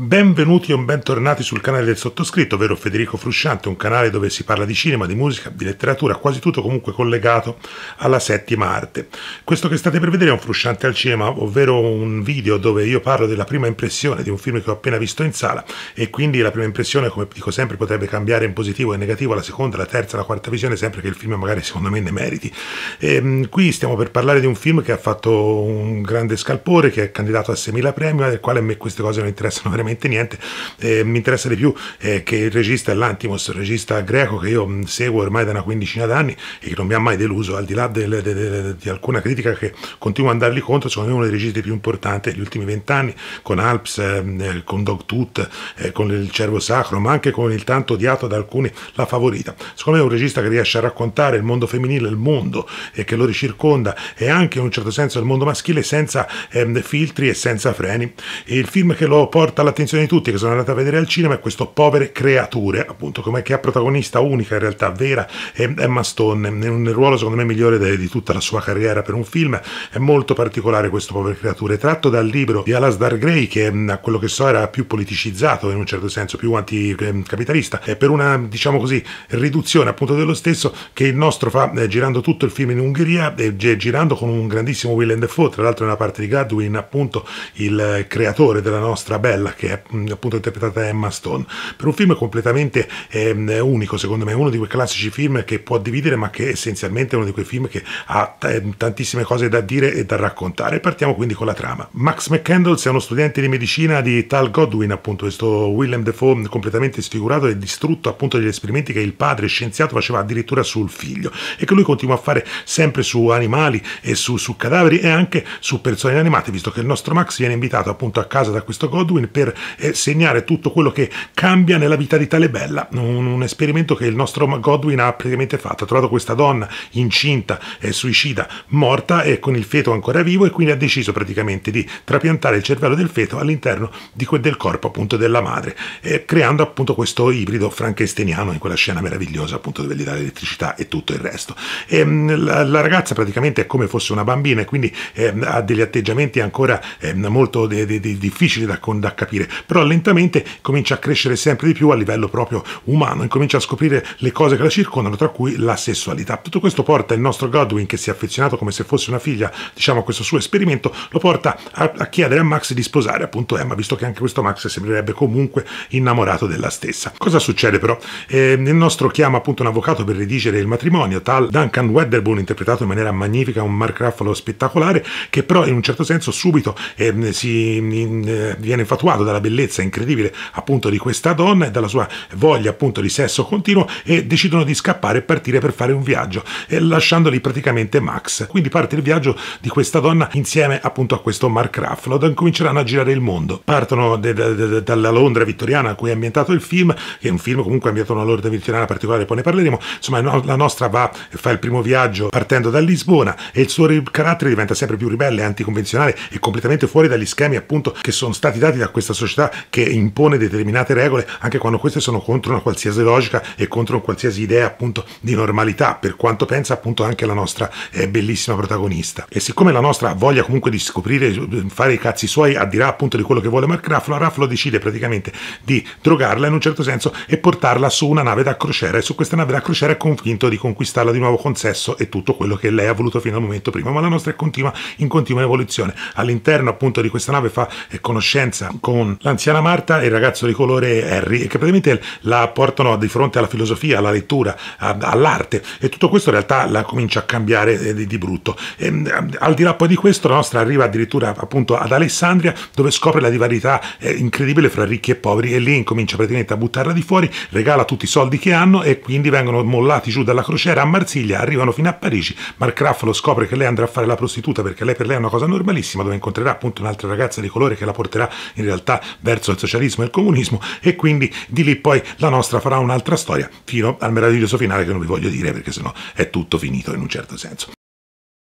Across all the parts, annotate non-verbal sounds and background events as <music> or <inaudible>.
Benvenuti o bentornati sul canale del sottoscritto, ovvero Federico Frusciante, un canale dove si parla di cinema, di musica, di letteratura, quasi tutto comunque collegato alla settima arte. Questo che state per vedere è un Frusciante al cinema, ovvero un video dove io parlo della prima impressione di un film che ho appena visto in sala e quindi la prima impressione, come dico sempre, potrebbe cambiare in positivo e in negativo la seconda, la terza, la quarta visione, sempre che il film magari secondo me ne meriti. E, ehm, qui stiamo per parlare di un film che ha fatto un grande scalpore, che è candidato a 6.000 premi, del quale a me queste cose non interessano veramente praticamente niente. Eh, mi interessa di più eh, che il regista è l'Antimos, il regista greco che io seguo ormai da una quindicina d'anni e che non mi ha mai deluso, al di là del, de, de, di alcuna critica che continuo a andargli contro, secondo me è uno dei registi più importanti degli ultimi vent'anni, con Alps, ehm, eh, con Dog Tooth, eh, con il Cervo Sacro, ma anche con il tanto odiato da alcuni La Favorita. Secondo me è un regista che riesce a raccontare il mondo femminile, il mondo che lo ricirconda e anche in un certo senso il mondo maschile senza ehm, filtri e senza freni. E il film che lo porta alla l'attenzione di tutti che sono andati a vedere al cinema è questo Povere Creature, appunto, come che ha protagonista unica in realtà vera è Emma Stone, nel ruolo secondo me migliore de, di tutta la sua carriera per un film. È molto particolare questo Povere Creature, tratto dal libro di Alasdar Gray, che mm, a quello che so era più politicizzato in un certo senso, più anticapitalista, e per una, diciamo così, riduzione appunto dello stesso che il nostro fa eh, girando tutto il film in Ungheria, e eh, girando con un grandissimo Will and the Foe, tra l'altro nella parte di Godwin, appunto, il eh, creatore della nostra bella che è mm, appunto interpretata da Emma Stone, per un film completamente ehm, unico secondo me, uno di quei classici film che può dividere ma che essenzialmente è uno di quei film che ha t- ehm, tantissime cose da dire e da raccontare. Partiamo quindi con la trama. Max McCandles è uno studente di medicina di Tal Godwin, appunto questo Willem Defoe mm, completamente sfigurato e distrutto appunto degli esperimenti che il padre scienziato faceva addirittura sul figlio e che lui continua a fare sempre su animali e su, su cadaveri e anche su persone inanimate, visto che il nostro Max viene invitato appunto a casa da questo Godwin per per eh, segnare tutto quello che cambia nella vita di tale bella, un, un, esperimento che il nostro Godwin ha praticamente fatto, ha trovato questa donna incinta, eh, suicida, morta e con il feto ancora vivo e quindi ha deciso praticamente di trapiantare il cervello del feto all'interno del corpo appunto della madre, eh, creando appunto questo ibrido frankensteiniano in quella scena meravigliosa appunto dove gli dà l'elettricità e tutto il resto. E, ehm, la, la, ragazza praticamente è come fosse una bambina e quindi ehm, ha degli atteggiamenti ancora ehm, molto de de de difficili da, da capire capire, però lentamente comincia a crescere sempre di più a livello proprio umano, comincia a scoprire le cose che la circondano, tra cui la sessualità. Tutto questo porta il nostro Godwin, che si è affezionato come se fosse una figlia, diciamo, a questo suo esperimento, lo porta a, a chiedere a Max di sposare appunto Emma, visto che anche questo Max sembrerebbe comunque innamorato della stessa. Cosa succede però? Eh, il nostro chiama appunto un avvocato per redigere il matrimonio, tal Duncan Wedderburn, interpretato in maniera magnifica, un Mark Ruffalo spettacolare, che però in un certo senso subito eh, si, in, eh, viene infatuato dalla bellezza incredibile appunto di questa donna e dalla sua voglia appunto di sesso continuo e decidono di scappare e partire per fare un viaggio e eh, lasciando praticamente Max. Quindi parte il viaggio di questa donna insieme appunto a questo Mark Ruffalo, cominceranno a girare il mondo. Partono dalla Londra vittoriana a cui è ambientato il film, che è un film comunque ambientato in una Londra vittoriana particolare, poi ne parleremo. Insomma, no, la nostra va e fa il primo viaggio partendo da Lisbona e il suo carattere diventa sempre più ribelle, anticonvenzionale e completamente fuori dagli schemi appunto che sono stati dati da questa società che impone determinate regole anche quando queste sono contro una qualsiasi logica e contro una qualsiasi idea appunto di normalità, per quanto pensa appunto anche la nostra eh, bellissima protagonista. E siccome la nostra voglia comunque di scoprire, fare i cazzi suoi, a dirà appunto di quello che vuole Mark Ruffalo, Ruffalo decide praticamente di drogarla in un certo senso e portarla su una nave da crociera e su questa nave da crociera è convinto di conquistarla di nuovo con sesso e tutto quello che lei ha voluto fino al momento prima, ma la nostra è continua, in continua evoluzione. All'interno appunto di questa nave fa eh, conoscenza con con l'anziana Marta e il ragazzo di colore Harry, che praticamente la portano di fronte alla filosofia, alla lettura, all'arte. E tutto questo in realtà la comincia a cambiare eh, di, brutto. E, ehm, al di là poi di questo, la nostra arriva addirittura appunto ad Alessandria, dove scopre la rivalità eh, incredibile fra ricchi e poveri, e lì incomincia praticamente a buttarla di fuori, regala tutti i soldi che hanno e quindi vengono mollati giù dalla crociera a Marsiglia, arrivano fino a Parigi. Mark Ruffalo scopre che lei andrà a fare la prostituta perché lei per lei è una cosa normalissima, dove incontrerà appunto un'altra ragazza di colore che la porterà in realtà verso il socialismo e il comunismo e quindi di lì poi la nostra farà un'altra storia fino al meraviglioso finale che non vi voglio dire perché sennò è tutto finito in un certo senso.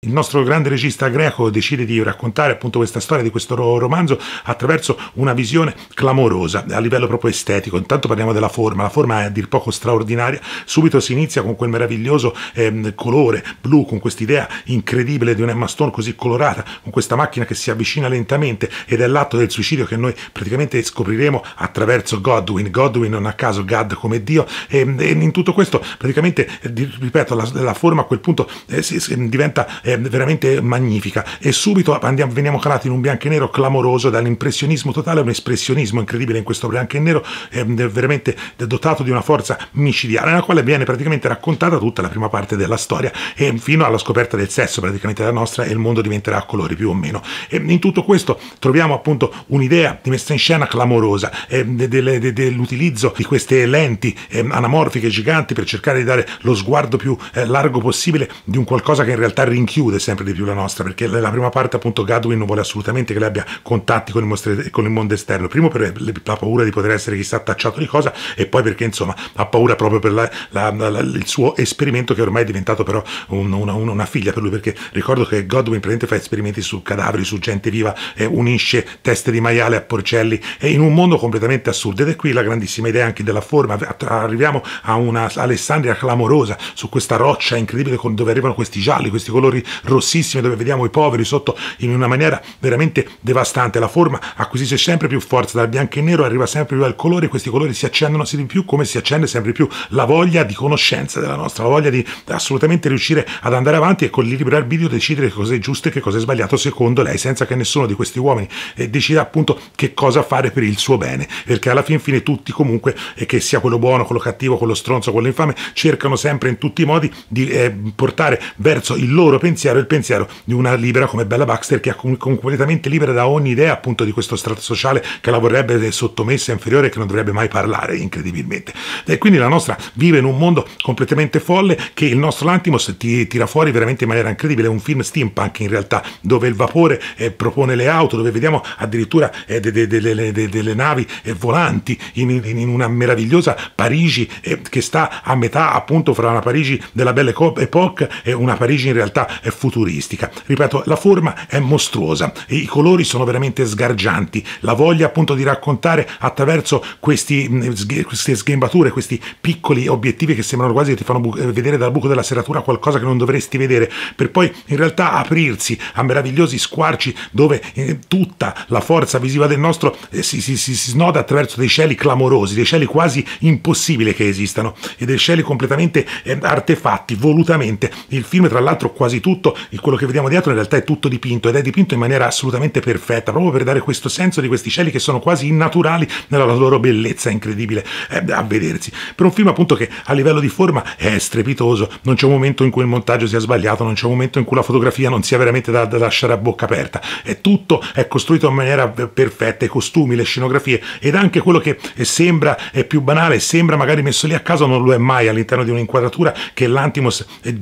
Il nostro grande regista greco decide di raccontare appunto questa storia di questo romanzo attraverso una visione clamorosa a livello proprio estetico. Intanto parliamo della forma, la forma è a dir poco straordinaria, subito si inizia con quel meraviglioso ehm, colore blu, con quest'idea incredibile di un Emma Stone così colorata, con questa macchina che si avvicina lentamente ed è l'atto del suicidio che noi praticamente scopriremo attraverso Godwin, Godwin non a caso God come Dio e, ehm, e in tutto questo praticamente, eh, ripeto, la, la forma a quel punto eh, si, si, diventa è veramente magnifica e subito andiamo, veniamo calati in un bianco e nero clamoroso dall'impressionismo totale a un espressionismo incredibile in questo bianco e nero è veramente dotato di una forza micidiale nella quale viene praticamente raccontata tutta la prima parte della storia e fino alla scoperta del sesso praticamente la nostra e il mondo diventerà a colori più o meno e in tutto questo troviamo appunto un'idea di messa in scena clamorosa dell'utilizzo di queste lenti anamorfiche giganti per cercare di dare lo sguardo più eh, largo possibile di un qualcosa che in realtà rinchiude chiude sempre di più la nostra, perché la prima parte appunto Godwin non vuole assolutamente che lei abbia contatti con il, mostre, con il mondo esterno, primo per la paura di poter essere chissà tacciato di cosa e poi perché insomma ha paura proprio per la, la, la, il suo esperimento che ormai è diventato però un, una, una, figlia per lui, perché ricordo che Godwin praticamente fa esperimenti su cadaveri, su gente viva, eh, unisce teste di maiale a porcelli, e in un mondo completamente assurdo ed è qui la grandissima idea anche della forma, arriviamo a una Alessandria clamorosa su questa roccia incredibile dove arrivano questi gialli, questi colori rossissime dove vediamo i poveri sotto in una maniera veramente devastante. La forma acquisisce sempre più forza, dal bianco e nero arriva sempre più al colore, questi colori si accendono sempre più come si accende sempre più la voglia di conoscenza della nostra, la voglia di assolutamente riuscire ad andare avanti e con il libero arbitrio decidere cosa è giusto e che cosa è sbagliato secondo lei, senza che nessuno di questi uomini eh, decida appunto che cosa fare per il suo bene, perché alla fin fine tutti comunque, eh, che sia quello buono, quello cattivo, quello stronzo, quello infame, cercano sempre in tutti i modi di eh, portare verso il loro pensiero pensiero, il pensiero di una libera come Bella Baxter che è completamente libera da ogni idea appunto di questo strato sociale che la vorrebbe sottomessa, inferiore, che non dovrebbe mai parlare incredibilmente. E quindi la nostra vive in un mondo completamente folle che il nostro Lantimos ti tira fuori veramente in maniera incredibile, è un film steampunk in realtà, dove il vapore eh, propone le auto, dove vediamo addirittura eh, delle de, de, de, navi eh, volanti in, in, in, una meravigliosa Parigi eh, che sta a metà appunto fra una Parigi della Belle Époque e una Parigi in realtà eh, futuristica. Ripeto, la forma è mostruosa, e i colori sono veramente sgargianti, la voglia appunto di raccontare attraverso questi, mm, queste sghembature, questi piccoli obiettivi che sembrano quasi che ti fanno eh, vedere dal buco della serratura qualcosa che non dovresti vedere, per poi in realtà aprirsi a meravigliosi squarci dove eh, tutta la forza visiva del nostro eh, si, si, si, si snoda attraverso dei cieli clamorosi, dei cieli quasi impossibili che esistano e dei cieli completamente eh, artefatti, volutamente. Il film tra l'altro quasi tutto tutto, quello che vediamo dietro in realtà è tutto dipinto ed è dipinto in maniera assolutamente perfetta, proprio per dare questo senso di questi cieli che sono quasi innaturali nella loro bellezza incredibile eh, a vedersi. Per un film appunto che a livello di forma è strepitoso, non c'è un momento in cui il montaggio sia sbagliato, non c'è un momento in cui la fotografia non sia veramente da, da lasciare a bocca aperta, è tutto è costruito in maniera perfetta, i costumi, le scenografie ed anche quello che eh, sembra è più banale, sembra magari messo lì a caso, non lo è mai all'interno di un'inquadratura che l'Antimos eh,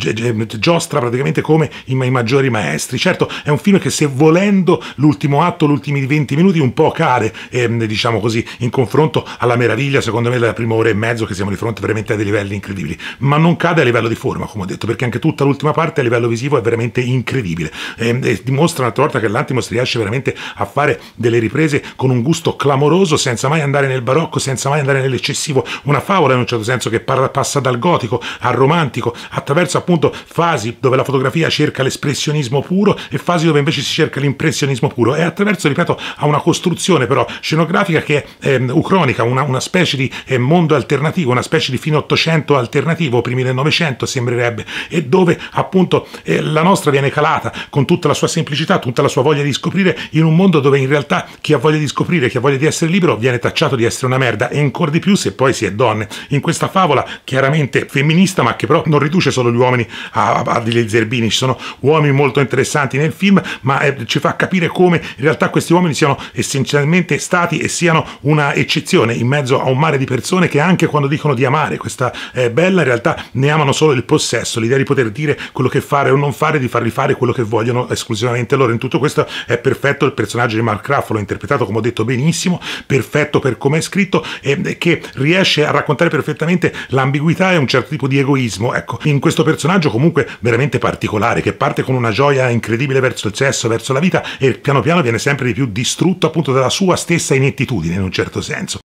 giostra praticamente come come i, i maggiori maestri. Certo, è un film che se volendo l'ultimo atto, gli ultimi 20 minuti, un po' cade, ehm, diciamo così, in confronto alla meraviglia, secondo me, della prima ora e mezzo che siamo di fronte veramente a dei livelli incredibili, ma non cade a livello di forma, come ho detto, perché anche tutta l'ultima parte a livello visivo è veramente incredibile e, ehm, e dimostra un'altra volta che l'Antimos riesce veramente a fare delle riprese con un gusto clamoroso, senza mai andare nel barocco, senza mai andare nell'eccessivo, una favola in un certo senso che passa dal gotico al romantico, attraverso appunto fasi dove la fotografia Maria cerca l'espressionismo puro e fasi dove invece si cerca l'impressionismo puro e attraverso, ripeto, a una costruzione però scenografica che è ehm, ucronica, una, una, specie di eh, mondo alternativo, una specie di fine 800 alternativo, primi del 900 sembrerebbe, e dove appunto eh, la nostra viene calata con tutta la sua semplicità, tutta la sua voglia di scoprire in un mondo dove in realtà chi ha voglia di scoprire, chi ha voglia di essere libero viene tacciato di essere una merda e ancora di più se poi si è donne. In questa favola chiaramente femminista ma che però non riduce solo gli uomini a, a, a degli zerbini ci sono uomini molto interessanti nel film, ma eh, ci fa capire come in realtà questi uomini siano essenzialmente stati e siano una eccezione in mezzo a un mare di persone che anche quando dicono di amare questa eh, bella, in realtà ne amano solo il possesso, l'idea di poter dire quello che fare o non fare, di farli fare quello che vogliono esclusivamente loro. In tutto questo è perfetto il personaggio di Mark Ruffalo, interpretato come ho detto benissimo, perfetto per come è scritto e eh, che riesce a raccontare perfettamente l'ambiguità e un certo tipo di egoismo. Ecco, in questo personaggio comunque veramente particolare particolare che parte con una gioia incredibile verso il sesso, verso la vita e piano piano viene sempre di più distrutto appunto dalla sua stessa inettitudine in un certo senso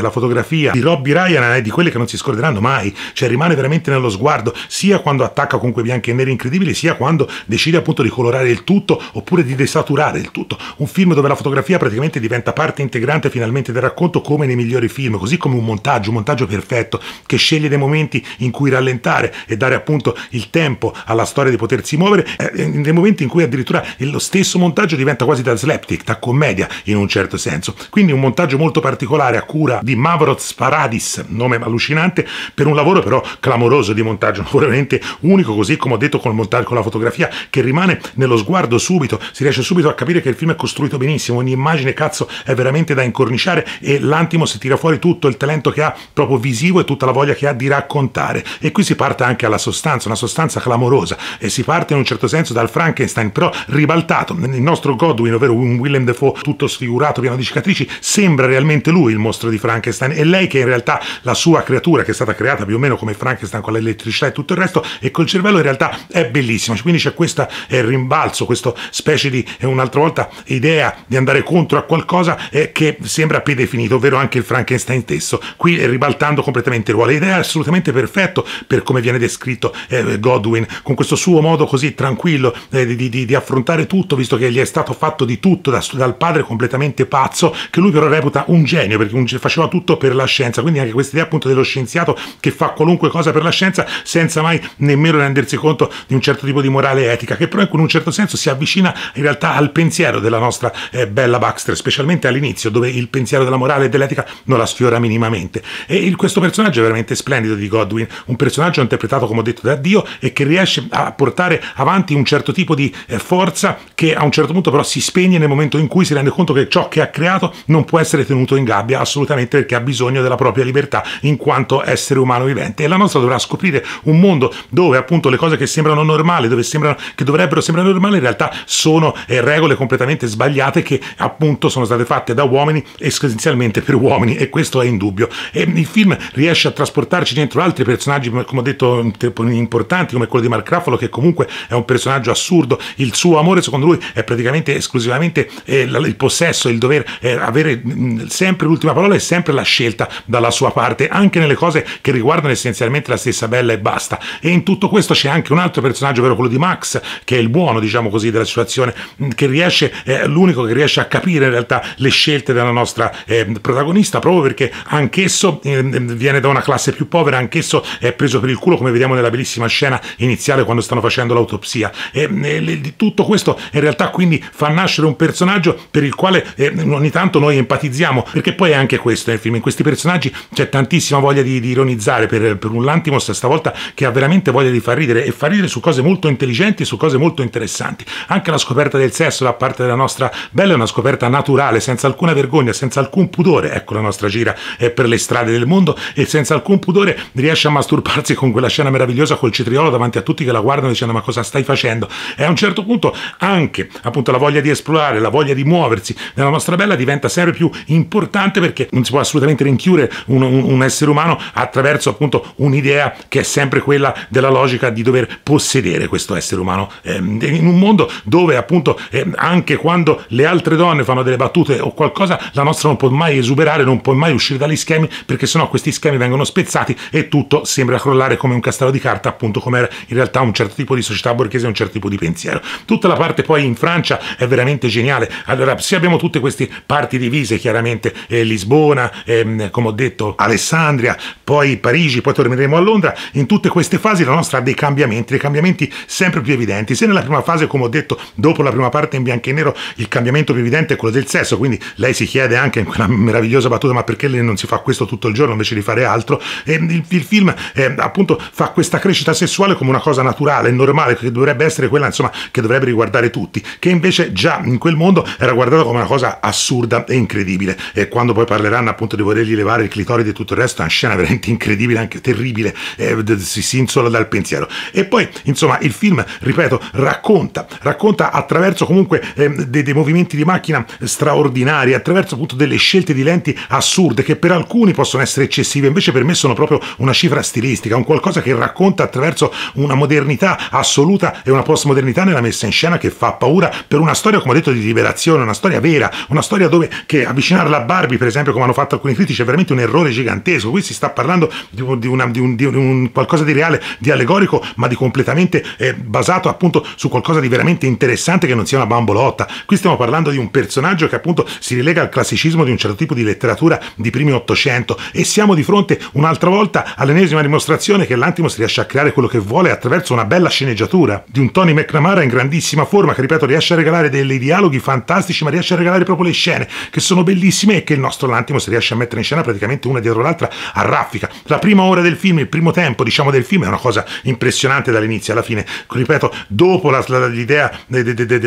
della fotografia di Robbie Ryan è di quelle che non si scorderanno mai, cioè rimane veramente nello sguardo, sia quando attacca con quei bianchi e neri incredibili, sia quando decide appunto di colorare il tutto oppure di desaturare il tutto. Un film dove la fotografia praticamente diventa parte integrante finalmente del racconto come nei migliori film, così come un montaggio, un montaggio perfetto che sceglie dei momenti in cui rallentare e dare appunto il tempo alla storia di potersi muovere, eh, eh, nei momenti in cui addirittura lo stesso montaggio diventa quasi da slapstick, da commedia in un certo senso. Quindi un montaggio molto particolare a cura di Mavroz Paradis, nome allucinante, per un lavoro però clamoroso di montaggio, un lavoro <laughs> veramente unico, così come ho detto con, montaggio, con la fotografia, che rimane nello sguardo subito, si riesce subito a capire che il film è costruito benissimo, ogni immagine cazzo è veramente da incorniciare e l'antimo si tira fuori tutto il talento che ha proprio visivo e tutta la voglia che ha di raccontare. E qui si parte anche alla sostanza, una sostanza clamorosa e si parte in un certo senso dal Frankenstein, però ribaltato. Il nostro Godwin, ovvero un Willem Dafoe tutto sfigurato, pieno di cicatrici, sembra realmente lui il mostro di Frankenstein Frankenstein e lei che in realtà la sua creatura che è stata creata più o meno come Frankenstein con l'elettricità e tutto il resto e col cervello in realtà è bellissima cioè, quindi c'è questo eh, rimbalzo questa specie di eh, un'altra volta idea di andare contro a qualcosa eh, che sembra predefinito ovvero anche il Frankenstein stesso qui eh, ribaltando completamente il ruolo l'idea è assolutamente perfetto per come viene descritto eh, Godwin con questo suo modo così tranquillo eh, di, di, di, affrontare tutto visto che gli è stato fatto di tutto da, dal padre completamente pazzo che lui però reputa un genio perché un, facendo faceva tutto per la scienza, quindi anche questa idea appunto dello scienziato che fa qualunque cosa per la scienza senza mai nemmeno rendersi conto di un certo tipo di morale etica, che però in un certo senso si avvicina in realtà al pensiero della nostra eh, bella Baxter, specialmente all'inizio dove il pensiero della morale e dell'etica non la sfiora minimamente. E il, questo personaggio è veramente splendido di Godwin, un personaggio interpretato come ho detto da Dio e che riesce a portare avanti un certo tipo di eh, forza che a un certo punto però si spegne nel momento in cui si rende conto che ciò che ha creato non può essere tenuto in gabbia assolutamente ammettere che ha bisogno della propria libertà in quanto essere umano vivente e la nostra dovrà scoprire un mondo dove appunto le cose che sembrano normali, dove sembrano che dovrebbero sembrare normali, in realtà sono eh, regole completamente sbagliate che appunto sono state fatte da uomini essenzialmente per uomini e questo è indubbio. E il film riesce a trasportarci dentro altri personaggi, come ho detto, importanti come quello di Mark Ruffalo che comunque è un personaggio assurdo, il suo amore secondo lui è praticamente esclusivamente eh, il possesso, il dover eh, avere mh, sempre l'ultima parola e sempre sempre la scelta dalla sua parte, anche nelle cose che riguardano essenzialmente la stessa Bella e basta. E in tutto questo c'è anche un altro personaggio, ovvero quello di Max, che è il buono, diciamo così, della situazione, mm, che riesce, è l'unico che riesce a capire in realtà le scelte della nostra eh, protagonista, proprio perché anch'esso eh, viene da una classe più povera, anch'esso è preso per il culo, come vediamo nella bellissima scena iniziale quando stanno facendo l'autopsia. E, e tutto questo in realtà quindi fa nascere un personaggio per il quale eh, ogni tanto noi empatizziamo, perché poi è anche questo questo è il film, in questi personaggi c'è tantissima voglia di, di ironizzare per, per, un Lantimos stavolta che ha veramente voglia di far ridere e far ridere su cose molto intelligenti, e su cose molto interessanti. Anche la scoperta del sesso da parte della nostra Bella è una scoperta naturale, senza alcuna vergogna, senza alcun pudore, ecco la nostra gira eh, per le strade del mondo e senza alcun pudore riesce a masturbarsi con quella scena meravigliosa col cetriolo davanti a tutti che la guardano dicendo ma cosa stai facendo? E a un certo punto anche appunto la voglia di esplorare, la voglia di muoversi nella nostra Bella diventa sempre più importante perché non si può può assolutamente rinchiure un, un, un essere umano attraverso appunto un'idea che è sempre quella della logica di dover possedere questo essere umano. Eh, in un mondo dove appunto eh, anche quando le altre donne fanno delle battute o qualcosa, la nostra non può mai esuberare, non può mai uscire dagli schemi perché sennò questi schemi vengono spezzati e tutto sembra crollare come un castello di carta, appunto come era in realtà un certo tipo di società borghese, un certo tipo di pensiero. Tutta la parte poi in Francia è veramente geniale. Allora, se abbiamo tutte queste parti divise, chiaramente eh, Lisbona, eh, ehm, come ho detto Alessandria, poi Parigi, poi torneremo a Londra, in tutte queste fasi la nostra ha dei cambiamenti, dei cambiamenti sempre più evidenti, se nella prima fase come ho detto dopo la prima parte in bianco e nero il cambiamento più evidente è quello del sesso, quindi lei si chiede anche in quella meravigliosa battuta ma perché lei non si fa questo tutto il giorno invece di fare altro, e il, il film eh, appunto fa questa crescita sessuale come una cosa naturale, normale, che dovrebbe essere quella insomma che dovrebbe riguardare tutti, che invece già in quel mondo era guardata come una cosa assurda e incredibile e quando poi parleranno appunto di volergli levare il clitoride e tutto il resto, è una scena veramente incredibile, anche terribile, eh, si insola dal pensiero. E poi, insomma, il film, ripeto, racconta, racconta attraverso comunque eh, dei, dei, movimenti di macchina straordinari, attraverso appunto delle scelte di lenti assurde che per alcuni possono essere eccessive, invece per me sono proprio una cifra stilistica, un qualcosa che racconta attraverso una modernità assoluta e una postmodernità nella messa in scena che fa paura per una storia, come ho detto, di liberazione, una storia vera, una storia dove che avvicinarla a Barbie, per esempio, come hanno fatto fatto alcuni critici è veramente un errore gigantesco. Qui si sta parlando di, un, di, una, di un, di un qualcosa di reale, di allegorico, ma di completamente eh, basato appunto su qualcosa di veramente interessante che non sia una bambolotta. Qui stiamo parlando di un personaggio che appunto si rilega al classicismo di un certo tipo di letteratura di primi Ottocento e siamo di fronte un'altra volta all'ennesima dimostrazione che l'Antimos riesce a creare quello che vuole attraverso una bella sceneggiatura di un Tony McNamara in grandissima forma che ripeto riesce a regalare dei dialoghi fantastici ma riesce a regalare proprio le scene che sono bellissime e che il nostro Lantimos si riesce a mettere in scena praticamente una dietro l'altra a raffica. La prima ora del film, il primo tempo diciamo del film è una cosa impressionante dall'inizio alla fine, ripeto, dopo l'idea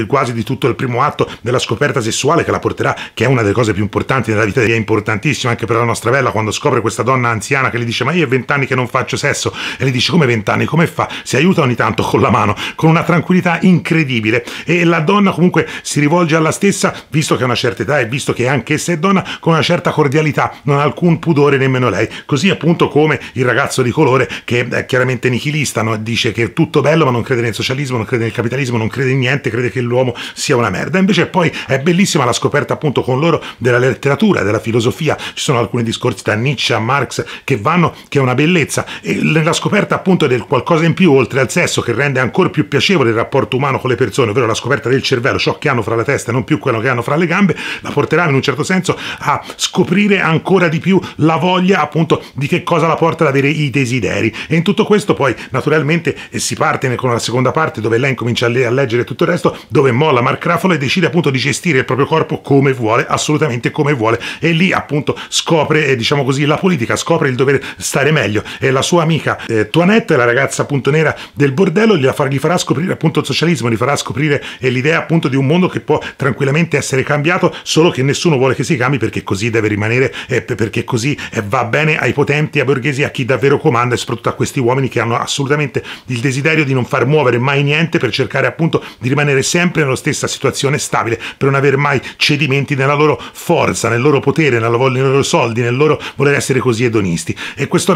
quasi di tutto il primo atto della scoperta sessuale che la porterà, che è una delle cose più importanti nella vita, è importantissima anche per la nostra bella quando scopre questa donna anziana che gli dice ma io ho vent'anni che non faccio sesso e gli dice come vent'anni, come fa? Si aiuta ogni tanto con la mano, con una tranquillità incredibile e la donna comunque si rivolge alla stessa, visto che ha una certa età e visto che anch'essa è donna, con una certa cordialità cordialità, non ha alcun pudore nemmeno lei, così appunto come il ragazzo di colore che è chiaramente nichilista, no? dice che è tutto bello ma non crede nel socialismo, non crede nel capitalismo, non crede in niente, crede che l'uomo sia una merda. Invece poi è bellissima la scoperta appunto con loro della letteratura, della filosofia, ci sono alcuni discorsi da Nietzsche a Marx che vanno, che è una bellezza, e la scoperta appunto del qualcosa in più oltre al sesso che rende ancora più piacevole il rapporto umano con le persone, ovvero la scoperta del cervello, ciò che hanno fra la testa e non più quello che hanno fra le gambe, la porterà in un certo senso a scoprire scoprire ancora di più la voglia appunto di che cosa la porta ad avere i desideri e in tutto questo poi naturalmente eh, si parte con la seconda parte dove lei comincia a, leggere tutto il resto dove molla Mark Ruffalo e decide appunto di gestire il proprio corpo come vuole assolutamente come vuole e lì appunto scopre eh, diciamo così la politica scopre il dover stare meglio e la sua amica eh, Tuanette la ragazza appunto nera del bordello gli, far gli farà scoprire appunto il socialismo gli farà scoprire eh, l'idea appunto di un mondo che può tranquillamente essere cambiato solo che nessuno vuole che si cambi perché così deve rimanere rimanere eh, perché così eh, va bene ai potenti, a Borghesi, a chi davvero comanda e soprattutto a questi uomini che hanno assolutamente il desiderio di non far muovere mai niente per cercare appunto di rimanere sempre nella stessa situazione stabile, per non avere mai cedimenti nella loro forza, nel loro potere, nella loro, nei loro soldi, nel loro voler essere così edonisti. E questa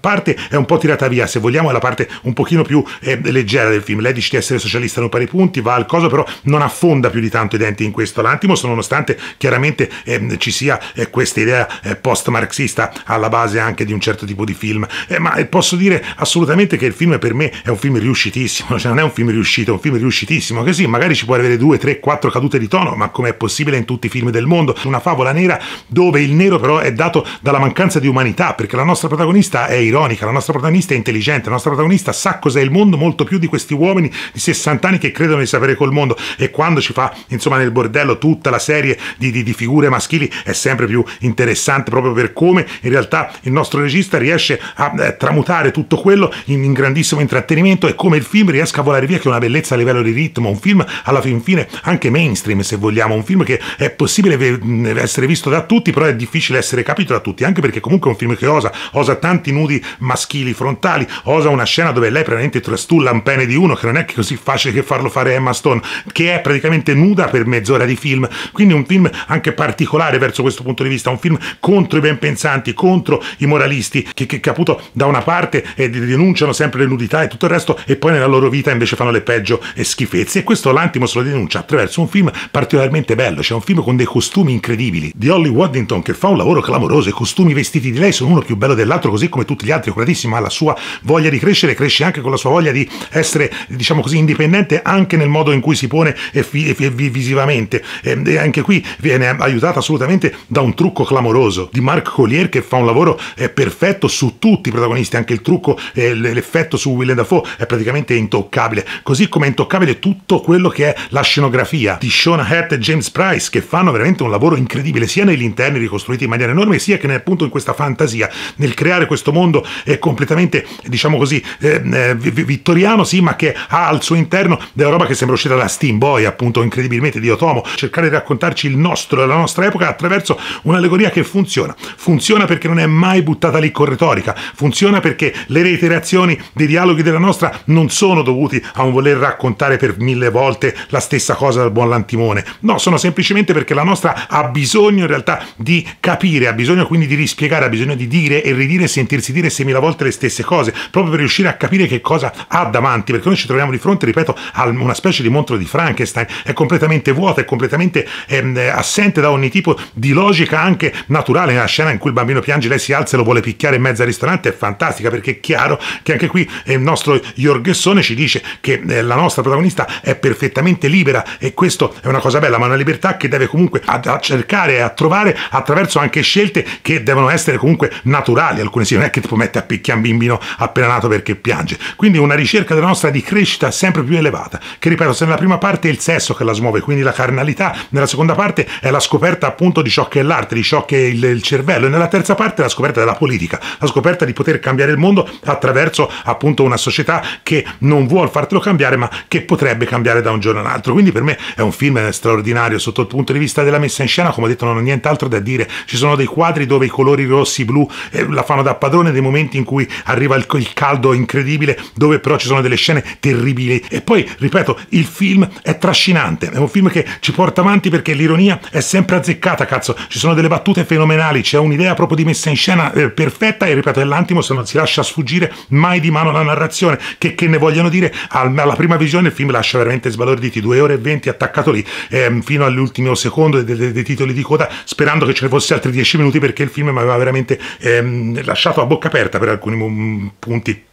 parte è un po' tirata via, se vogliamo, è la parte un pochino più eh, leggera del film. Lei dice di essere socialista, non pari punti, va al coso, però non affonda più di tanto i denti in questo. L'antimo, nonostante chiaramente eh, ci sia e questa idea post-marxista alla base anche di un certo tipo di film, eh, ma eh, posso dire assolutamente che il film per me è un film riuscitissimo, <laughs> cioè non è un film riuscito, è un film riuscitissimo, che sì, magari ci può avere due, tre, quattro cadute di tono, ma come è possibile in tutti i film del mondo, una favola nera dove il nero però è dato dalla mancanza di umanità, perché la nostra protagonista è ironica, la nostra protagonista è intelligente, la nostra protagonista sa cos'è il mondo molto più di questi uomini di 60 anni che credono di sapere col mondo e quando ci fa insomma nel bordello tutta la serie di, di, di figure maschili è sempre più più interessante proprio per come in realtà il nostro regista riesce a eh, tramutare tutto quello in, in, grandissimo intrattenimento e come il film riesca a volare via che è una bellezza a livello di ritmo, un film alla fin fine anche mainstream se vogliamo, un film che è possibile essere visto da tutti, però è difficile essere capito da tutti, anche perché comunque è un film che osa, osa tanti nudi maschili frontali, osa una scena dove lei praticamente trastulla un pene di uno che non è così facile che farlo fare Emma Stone, che è praticamente nuda per mezz'ora di film, quindi un film anche particolare verso questo punto punto di vista, un film contro i ben pensanti, contro i moralisti, che, che appunto da una parte eh, denunciano sempre le nudità e tutto il resto, e poi nella loro vita invece fanno le peggio e schifezze. E questo l'Antimos lo denuncia attraverso un film particolarmente bello, c'è cioè un film con dei costumi incredibili di Holly Waddington che fa un lavoro clamoroso, i costumi vestiti di lei sono uno più bello dell'altro, così come tutti gli altri, curatissimo, ha la sua voglia di crescere, cresce anche con la sua voglia di essere, diciamo così, indipendente anche nel modo in cui si pone visivamente. Ehm, e anche qui viene aiutata assolutamente da un un trucco clamoroso di Mark Collier che fa un lavoro eh, perfetto su tutti i protagonisti, anche il trucco eh, l'effetto su Willem Dafoe è praticamente intoccabile, così come è intoccabile tutto quello che è la scenografia di Shona Hart e James Price che fanno veramente un lavoro incredibile sia negli interni ricostruiti in maniera enorme sia che nel, appunto in questa fantasia, nel creare questo mondo eh, completamente diciamo così eh, eh, vittoriano sì ma che ha al suo interno della roba che sembra uscita da Steam Boy appunto incredibilmente di Otomo, cercare di raccontarci il nostro, la nostra epoca attraverso Un'allegoria che funziona. Funziona perché non è mai buttata lì con retorica. Funziona perché le reiterazioni dei dialoghi della nostra non sono dovuti a un voler raccontare per mille volte la stessa cosa dal buon Lantimone. No, sono semplicemente perché la nostra ha bisogno in realtà di capire, ha bisogno quindi di rispiegare, ha bisogno di dire e ridire e sentirsi dire 6.000 volte le stesse cose, proprio per riuscire a capire che cosa ha davanti, perché noi ci troviamo di fronte, ripeto, a una specie di montro di Frankenstein, è completamente vuota, è completamente ehm, assente da ogni tipo di logica musica anche naturale, nella scena in cui il bambino piange, lei si alza e lo vuole picchiare in mezzo al ristorante è fantastica perché è chiaro che anche qui eh, il nostro Jorgessone ci dice che eh, la nostra protagonista è perfettamente libera e questo è una cosa bella, ma una libertà che deve comunque a cercare e a trovare attraverso anche scelte che devono essere comunque naturali, alcune sì, non è che ti può mettere a picchiare un bambino appena nato perché piange, quindi una ricerca della nostra di crescita sempre più elevata, che ripeto, se nella prima parte è il sesso che la smuove, quindi la carnalità, nella seconda parte è la scoperta appunto di ciò che è la dell'artery, shock e il, il cervello. E nella terza parte la scoperta della politica, la scoperta di poter cambiare il mondo attraverso appunto una società che non vuol fartelo cambiare, ma che potrebbe cambiare da un giorno all'altro. Quindi per me è un film straordinario sotto il punto di vista della messa in scena, come ho detto non ho nient'altro da dire. Ci sono dei quadri dove i colori rossi, blu eh, la fanno da padrone, dei momenti in cui arriva il, il caldo incredibile, dove però ci sono delle scene terribili. E poi, ripeto, il film è trascinante, è un film che ci porta avanti perché l'ironia è sempre azzeccata, cazzo. Ci sono sono delle battute fenomenali, c'è un'idea proprio di messa in scena eh, perfetta e ripeto è l'antimo se non si lascia sfuggire mai di mano la narrazione, che, che ne vogliono dire, al, alla prima visione il film lascia veramente sbalorditi, due ore e venti attaccato lì, eh, fino all'ultimo secondo dei, dei, dei, titoli di coda, sperando che ce ne fosse altri dieci minuti perché il film mi aveva veramente ehm, lasciato a bocca aperta per alcuni um, punti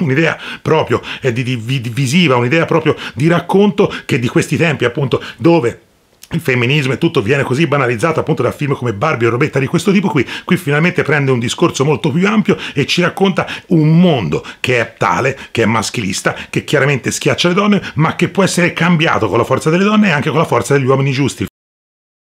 un'idea proprio eh, di, di, di visiva, un'idea proprio di racconto che di questi tempi appunto dove il femminismo e tutto viene così banalizzato appunto da film come Barbie e Robetta di questo tipo qui, qui finalmente prende un discorso molto più ampio e ci racconta un mondo che è tale, che è maschilista, che chiaramente schiaccia le donne, ma che può essere cambiato con la forza delle donne e anche con la forza degli uomini giusti.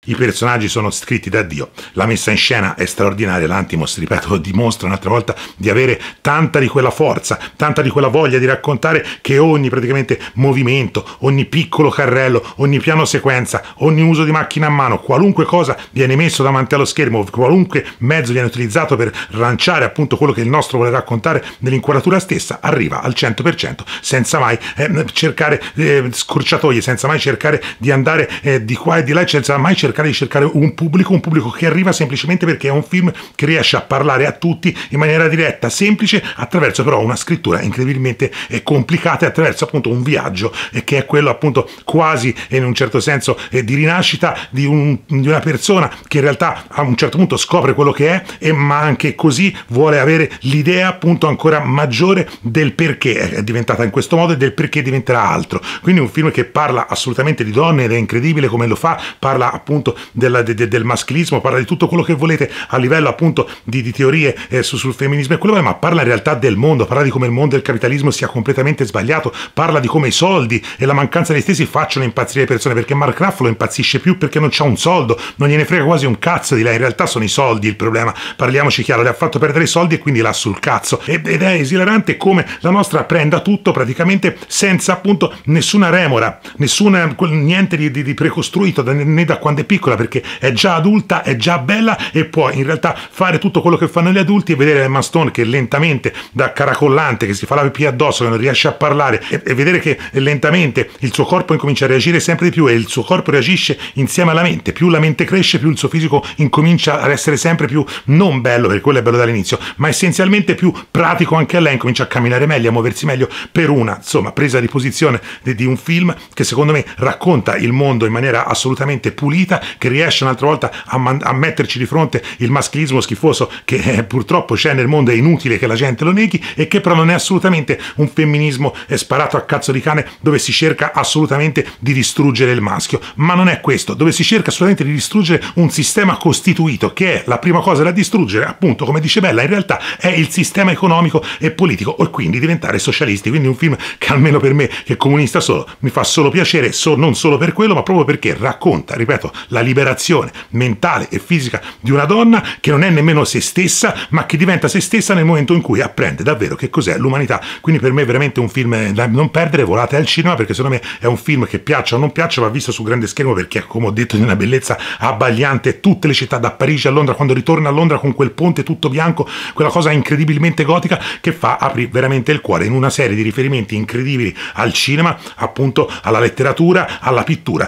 I personaggi sono scritti da Dio, la messa in scena è straordinaria, l'Antimos, ripeto, dimostra un'altra volta di avere tanta di quella forza, tanta di quella voglia di raccontare che ogni praticamente movimento, ogni piccolo carrello, ogni piano sequenza, ogni uso di macchina a mano, qualunque cosa viene messo davanti allo schermo, qualunque mezzo viene utilizzato per lanciare appunto quello che il nostro vuole raccontare nell'inquadratura stessa, arriva al 100% senza mai eh, cercare eh, scorciatoie, senza mai cercare di andare eh, di qua e di là, senza mai cercare cercare di cercare un pubblico, un pubblico che arriva semplicemente perché è un film che riesce a parlare a tutti in maniera diretta, semplice, attraverso però una scrittura incredibilmente eh, complicata e attraverso appunto un viaggio eh, che è quello appunto quasi in un certo senso eh, di rinascita di, un, di una persona che in realtà a un certo punto scopre quello che è e ma anche così vuole avere l'idea appunto ancora maggiore del perché è diventata in questo modo e del perché diventerà altro. Quindi un film che parla assolutamente di donne ed è incredibile come lo fa, parla appunto appunto della, de, del maschilismo, parla di tutto quello che volete a livello appunto di, di teorie eh, su, sul femminismo e quello ma parla in realtà del mondo, parla di come il mondo del capitalismo sia completamente sbagliato, parla di come i soldi e la mancanza dei stessi facciano impazzire le persone, perché Mark Ruffalo impazzisce più perché non c'ha un soldo, non gliene frega quasi un cazzo di lei, in realtà sono i soldi il problema, parliamoci chiaro, le ha fatto perdere i soldi e quindi l'ha sul cazzo, ed è esilarante come la nostra prenda tutto praticamente senza appunto nessuna remora, nessuna, niente di, di, di precostruito né da quando è piccolo, piccola perché è già adulta, è già bella e può in realtà fare tutto quello che fanno gli adulti e vedere Emma Stone che lentamente da caracollante che si fa la pipì addosso, che non riesce a parlare e, e vedere che lentamente il suo corpo incomincia a reagire sempre di più e il suo corpo reagisce insieme alla mente, più la mente cresce più il suo fisico incomincia ad essere sempre più non bello, perché quello è bello dall'inizio, ma essenzialmente più pratico anche a lei, incomincia a camminare meglio, a muoversi meglio per una insomma, presa di posizione di, di un film che secondo me racconta il mondo in maniera assolutamente pulita Argentina che riesce un'altra volta a, a, metterci di fronte il maschilismo schifoso che eh, purtroppo c'è nel mondo, è inutile che la gente lo neghi e che però non è assolutamente un femminismo eh, sparato a cazzo di cane dove si cerca assolutamente di distruggere il maschio, ma non è questo, dove si cerca assolutamente di distruggere un sistema costituito che è la prima cosa da distruggere, appunto come dice Bella, in realtà è il sistema economico e politico e quindi diventare socialisti, quindi un film che almeno per me che comunista solo mi fa solo piacere, so, non solo per quello, ma proprio perché racconta, ripeto, la liberazione mentale e fisica di una donna che non è nemmeno se stessa, ma che diventa se stessa nel momento in cui apprende davvero che cos'è l'umanità. Quindi per me è veramente un film da non perdere, volate al cinema perché secondo me è un film che piaccia o non piaccia va visto sul grande schermo perché come ho detto è di una bellezza abbagliante, tutte le città da Parigi a Londra, quando ritorna a Londra con quel ponte tutto bianco, quella cosa incredibilmente gotica che fa aprire veramente il cuore in una serie di riferimenti incredibili al cinema, appunto alla letteratura, alla pittura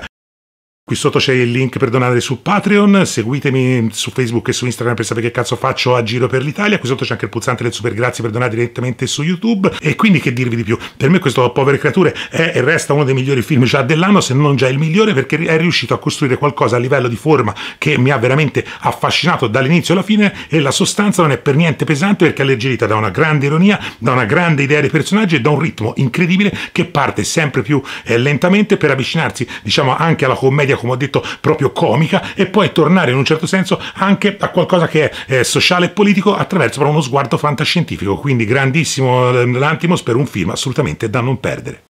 Qui sotto c'è il link per donare su Patreon, seguitemi su Facebook e su Instagram per sapere che cazzo faccio a giro per l'Italia, qui sotto c'è anche il pulsante del super grazie per donare direttamente su YouTube e quindi che dirvi di più? Per me questo Povere Creature è e resta uno dei migliori film già dell'anno, se non già il migliore, perché è riuscito a costruire qualcosa a livello di forma che mi ha veramente affascinato dall'inizio alla fine e la sostanza non è per niente pesante perché è alleggerita da una grande ironia, da una grande idea dei personaggi e da un ritmo incredibile che parte sempre più eh, lentamente per avvicinarsi diciamo anche alla commedia come ho detto, proprio comica e poi tornare in un certo senso anche a qualcosa che è eh, sociale e politico attraverso però uno sguardo fantascientifico. Quindi grandissimo eh, l'Antimos per un film assolutamente da non perdere.